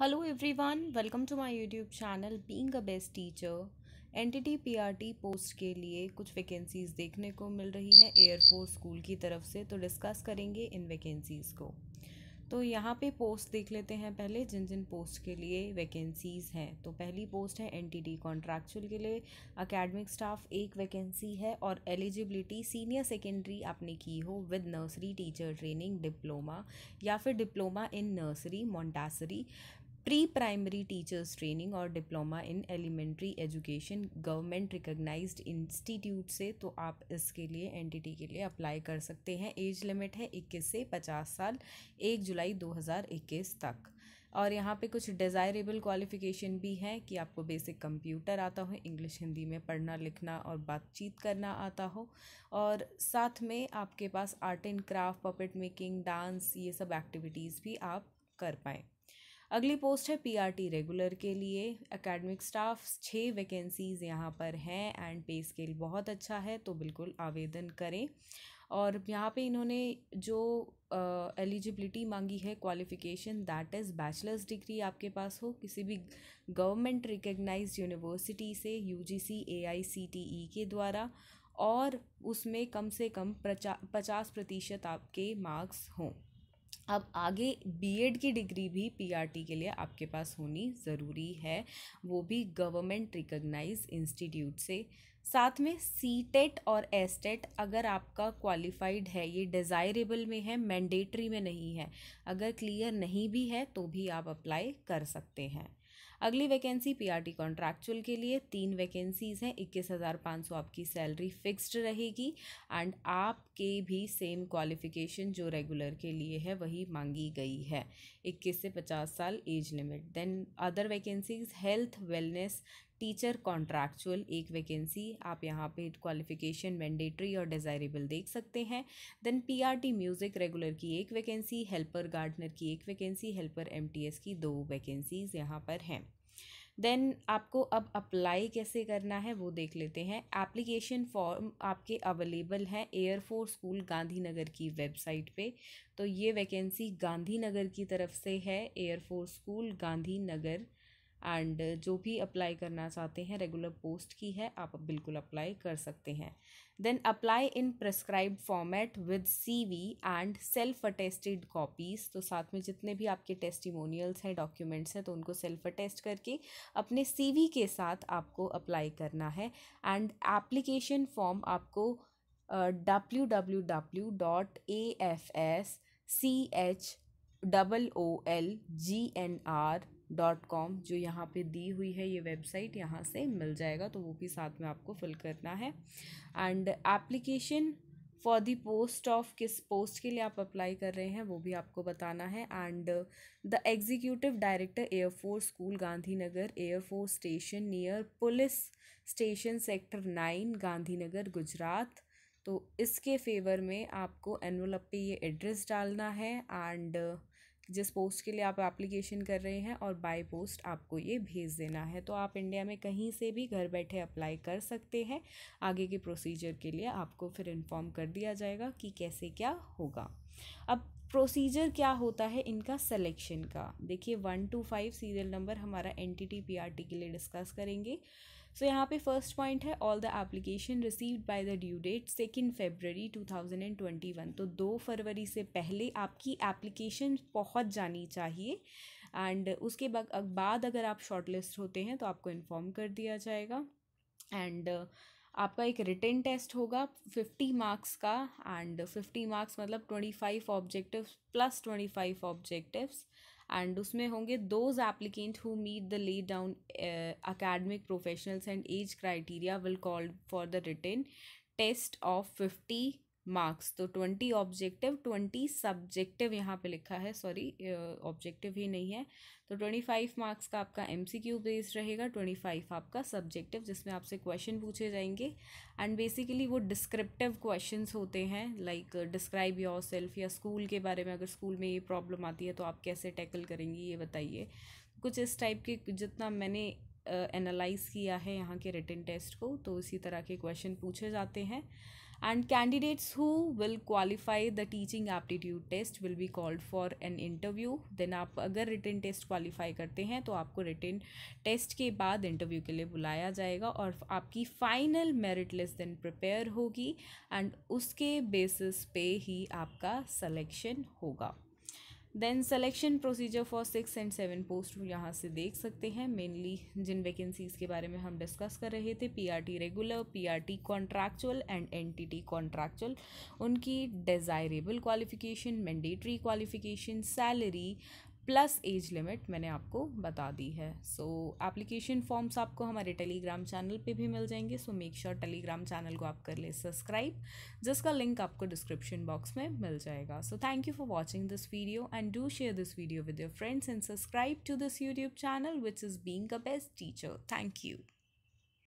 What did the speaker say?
hello everyone welcome to my YouTube channel being a best teacher NTT PRT post के लिए कुछ vacancies देखने को मिल रही हैं एयरफोर्स स्कूल की तरफ से तो डिस्कस करेंगे इन वैकेंसीज़ को तो यहाँ पे पोस्ट देख लेते हैं पहले जिन जिन पोस्ट के लिए वैकेंसीज़ हैं तो पहली पोस्ट है एन टी के लिए अकेडमिक स्टाफ एक वैकेंसी है और एलिजिबिलिटी सीनियर सेकेंडरी आपने की हो with nursery teacher training diploma या फिर diploma in nursery Montessori pre primary teachers training और diploma in elementary education government recognised institute से तो आप इसके लिए एन के लिए अप्लाई कर सकते हैं एज लिमिट है 21 से 50 साल 1 जुलाई 2021 तक और यहाँ पे कुछ डिज़ायरेबल क्वालिफ़िकेशन भी हैं कि आपको बेसिक कंप्यूटर आता हो इंग्लिश हिंदी में पढ़ना लिखना और बातचीत करना आता हो और साथ में आपके पास art and craft puppet making dance ये सब एक्टिविटीज़ भी आप कर पाएँ अगली पोस्ट है पीआरटी रेगुलर के लिए एकेडमिक स्टाफ छः वैकेंसीज़ यहाँ पर हैं एंड पे स्केल बहुत अच्छा है तो बिल्कुल आवेदन करें और यहाँ पे इन्होंने जो एलिजिबिलिटी uh, मांगी है qualification that is bachelor's degree आपके पास हो किसी भी गवर्नमेंट रिकग्नाइज यूनिवर्सिटी से U G C A I C T E के द्वारा और उसमें कम से कम पचास प्रतिशत आपके मार्क्स हों अब आगे बीएड की डिग्री भी पीआरटी के लिए आपके पास होनी ज़रूरी है वो भी गवर्नमेंट रिकग्नाइज इंस्टीट्यूट से साथ में सी टेट e और एस टेट e अगर आपका क्वालिफाइड है ये डिज़ायरेबल में है मैंडेटरी में नहीं है अगर क्लियर नहीं भी है तो भी आप अप्लाई कर सकते हैं अगली वैकेंसी पीआरटी कॉन्ट्रैक्चुअल के लिए तीन वैकेंसीज़ हैं इक्कीस हज़ार पाँच सौ आपकी सैलरी फिक्स्ड रहेगी एंड आप की भी सेम क्वालिफ़िकेशन जो रेगुलर के लिए है वही मांगी गई है इक्कीस से पचास साल age limit then other vacancies health wellness teacher contractual एक वैकेंसी आप यहाँ पे क्वालिफिकेशन मैंडेटरी और डिज़ायरेबल देख सकते हैं देन पीआरटी म्यूज़िक रेगुलर की एक वैकेंसी हेल्पर गार्डनर की एक वैकेंसी हेल्पर एमटीएस की दो वैकेंसीज़ यहाँ पर हैं देन आपको अब अप्लाई कैसे करना है वो देख लेते हैं एप्लीकेशन फॉर्म आपके अवेलेबल हैं एयरफोर्स स्कूल गांधीनगर की वेबसाइट पे तो ये वैकेंसी गांधीनगर की तरफ से है एयरफोर्स स्कूल गांधीनगर एंड जो भी अप्लाई करना चाहते हैं रेगुलर पोस्ट की है आप बिल्कुल अप्लाई कर सकते हैं then apply in prescribe format with CV and self attested copies तो साथ में जितने भी आपके टेस्टिमोनियल्स हैं डॉक्यूमेंट्स हैं तो उनको सेल्फ अटेस्ट करके अपने सीवी के साथ आपको अप्लाई करना है एंड एप्लीकेशन फॉर्म आपको W W W dot A F S C H double O L G N R dot com जो यहाँ पे दी हुई है ये वेबसाइट यहाँ से मिल जाएगा तो वो भी साथ में आपको फिल करना है and application for the post of किस पोस्ट के लिए आप अप्लाई कर रहे हैं वो भी आपको बताना है and the executive director air force school Gandhinagar air force station near police station sector nine Gandhinagar Gujarat तो इसके फेवर में आपको एनवलप पे ये एड्रेस डालना है एंड uh, जिस पोस्ट के लिए आप एप्लीकेशन कर रहे हैं और बाय पोस्ट आपको ये भेज देना है तो आप इंडिया में कहीं से भी घर बैठे अप्लाई कर सकते हैं आगे के प्रोसीजर के लिए आपको फिर इन्फॉर्म कर दिया जाएगा कि कैसे क्या होगा अब प्रोसीजर क्या होता है इनका सिलेक्शन का देखिए one two five serial number हमारा एन टी के लिए डिस्कस करेंगे सो यहाँ पे फर्स्ट पॉइंट है all the application received by the due date second February two thousand and twenty one तो दो फरवरी से पहले आपकी एप्लीकेशन पहुँच जानी चाहिए एंड उसके बाद अगर आप शॉर्टलिस्ट होते हैं तो आपको इन्फॉर्म कर दिया जाएगा एंड आपका एक रिटर्न टेस्ट होगा फिफ्टी मार्क्स का एंड फिफ्टी मार्क्स मतलब twenty five objective plus twenty five objectives and उसमें होंगे those applicant who meet the lay down academic professionals and age criteria will called for the written test of fifty marks तो twenty objective twenty subjective यहाँ पे लिखा है sorry objective ही नहीं है तो ट्वेंटी फाइव मार्क्स का आपका एम सी क्यू बेस्ड रहेगा ट्वेंटी फाइव आपका सब्जेक्टिव जिसमें आपसे क्वेश्चन पूछे जाएंगे एंड बेसिकली वो डिस्क्रिप्टिव क्वेश्चन होते हैं लाइक डिस्क्राइब योर सेल्फ या स्कूल के बारे में अगर स्कूल में ये प्रॉब्लम आती है तो आप कैसे टैकल करेंगी ये बताइए कुछ इस टाइप के जितना मैंने एनालाइज uh, किया है यहाँ के रिटर्न टेस्ट को तो इसी तरह के क्वेश्चन पूछे जाते हैं and candidates who will qualify the teaching aptitude test will be called for an interview then आप अगर रिटर्न टेस्ट क्वालिफाई करते हैं तो आपको रिटर्न टेस्ट के बाद इंटरव्यू के लिए बुलाया जाएगा और आपकी फाइनल मेरिट लिस्ट दिन प्रिपेयर होगी एंड उसके बेसिस पे ही आपका सलेक्शन होगा then selection procedure for six and seven post यहाँ से देख सकते हैं मेनली जिन वैकेंसीज़ के बारे में हम डिस्कस कर रहे थे PRT regular PRT contractual and NTT contractual उनकी desirable qualification mandatory qualification salary plus age limit मैंने आपको बता दी है सो एप्लीकेशन फॉर्म्स आपको हमारे टेलीग्राम चैनल पे भी मिल जाएंगे so make sure Telegram channel को आप कर ले सब्सक्राइब जिसका लिंक आपको डिस्क्रिप्शन बॉक्स में मिल जाएगा so thank you for watching this video and do share this video with your friends and subscribe to this YouTube channel which is being a best teacher thank you